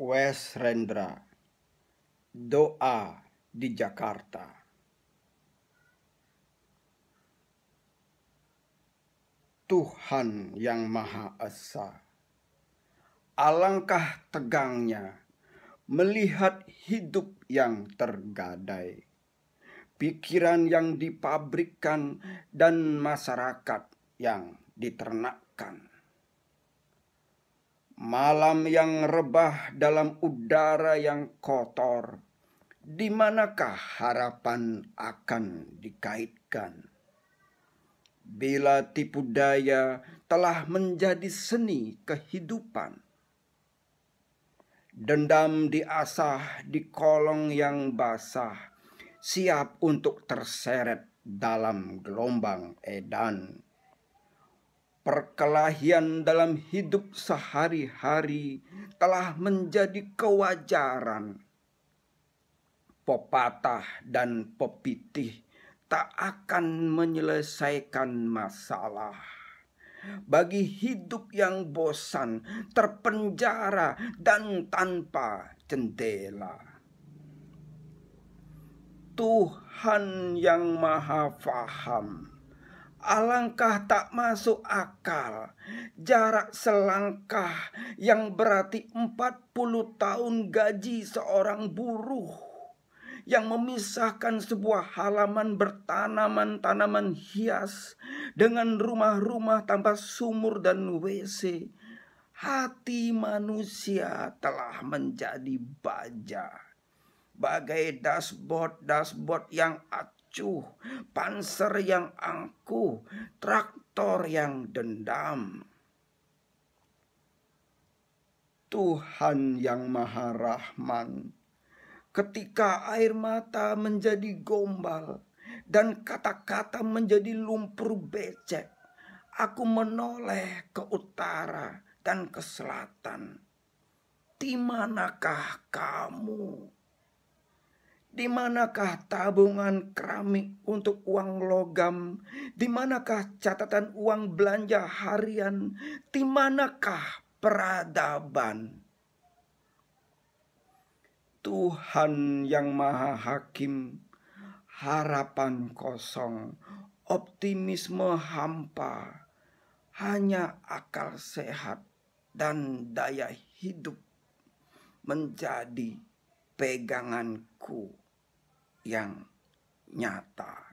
Wes Rendra Doa di Jakarta Tuhan yang Maha Esa Alangkah tegangnya melihat hidup yang tergadai Pikiran yang dipabrikan dan masyarakat yang diternakkan malam yang rebah dalam udara yang kotor, di manakah harapan akan dikaitkan? Bila tipu daya telah menjadi seni kehidupan, dendam diasah di kolong yang basah, siap untuk terseret dalam gelombang edan Perkelahian dalam hidup sehari-hari telah menjadi kewajaran. Pepatah dan pepitih tak akan menyelesaikan masalah. Bagi hidup yang bosan, terpenjara, dan tanpa jendela. Tuhan yang Maha Faham Alangkah tak masuk akal jarak selangkah yang berarti 40 tahun gaji seorang buruh yang memisahkan sebuah halaman bertanaman tanaman hias dengan rumah-rumah tanpa sumur dan WC. Hati manusia telah menjadi baja bagai dashboard-dashboard yang acuh, panser yang angkuh, traktor yang dendam. Tuhan yang Maha Rahman, ketika air mata menjadi gombal dan kata-kata menjadi lumpur becek, aku menoleh ke utara dan ke selatan. Di manakah kamu? Di manakah tabungan keramik untuk uang logam? Di manakah catatan uang belanja harian? Di manakah peradaban? Tuhan yang Maha Hakim, harapan kosong, optimisme hampa, hanya akal sehat dan daya hidup menjadi peganganku yang nyata.